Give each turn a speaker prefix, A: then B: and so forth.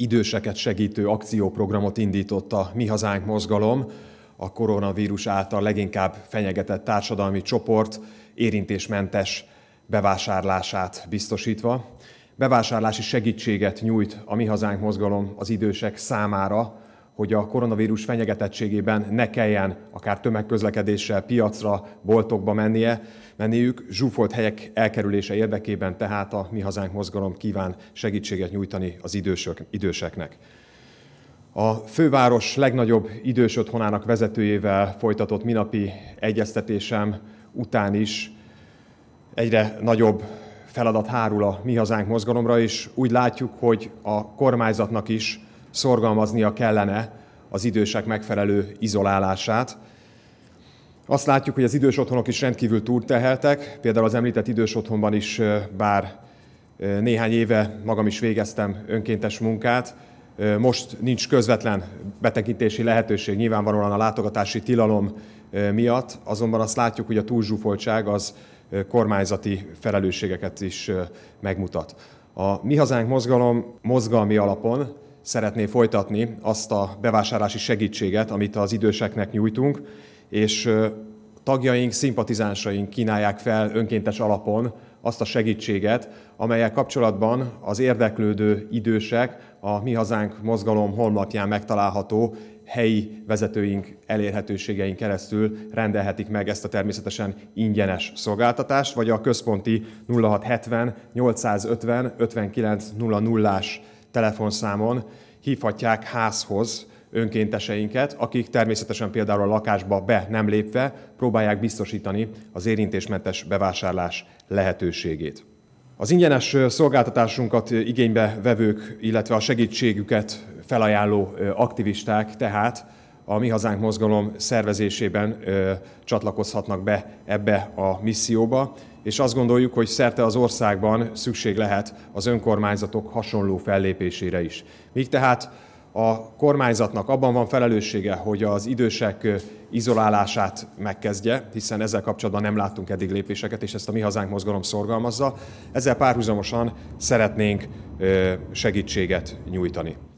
A: időseket segítő akcióprogramot indított a Mi Hazánk mozgalom, a koronavírus által leginkább fenyegetett társadalmi csoport érintésmentes bevásárlását biztosítva. Bevásárlási segítséget nyújt a Mi Hazánk mozgalom az idősek számára, hogy a koronavírus fenyegetettségében ne kelljen akár tömegközlekedéssel, piacra, boltokba mennie, menniük. Zsúfolt helyek elkerülése érdekében tehát a Mi Hazánk mozgalom kíván segítséget nyújtani az idősök, időseknek. A főváros legnagyobb idős otthonának vezetőjével folytatott minapi egyeztetésem után is egyre nagyobb feladat hárul a Mi Hazánk mozgalomra, és úgy látjuk, hogy a kormányzatnak is szorgalmaznia kellene az idősek megfelelő izolálását. Azt látjuk, hogy az idős otthonok is rendkívül túlteheltek, például az említett idős otthonban is, bár néhány éve magam is végeztem önkéntes munkát, most nincs közvetlen betekintési lehetőség nyilvánvalóan a látogatási tilalom miatt, azonban azt látjuk, hogy a túlzsúfoltság az kormányzati felelősségeket is megmutat. A Mi Hazánk mozgalom mozgalmi alapon szeretné folytatni azt a bevásárlási segítséget, amit az időseknek nyújtunk, és tagjaink, szimpatizánsaink kínálják fel önkéntes alapon azt a segítséget, amelyek kapcsolatban az érdeklődő idősek a Mi Hazánk mozgalom honlapján megtalálható helyi vezetőink elérhetőségein keresztül rendelhetik meg ezt a természetesen ingyenes szolgáltatást, vagy a központi 0670 850 59 00 telefonszámon hívhatják házhoz önkénteseinket, akik természetesen például a lakásba be nem lépve próbálják biztosítani az érintésmentes bevásárlás lehetőségét. Az ingyenes szolgáltatásunkat igénybe vevők, illetve a segítségüket felajánló aktivisták tehát a Mi Hazánk Mozgalom szervezésében ö, csatlakozhatnak be ebbe a misszióba, és azt gondoljuk, hogy szerte az országban szükség lehet az önkormányzatok hasonló fellépésére is. Míg tehát a kormányzatnak abban van felelőssége, hogy az idősek izolálását megkezdje, hiszen ezzel kapcsolatban nem láttunk eddig lépéseket, és ezt a Mi Hazánk Mozgalom szorgalmazza. Ezzel párhuzamosan szeretnénk segítséget nyújtani.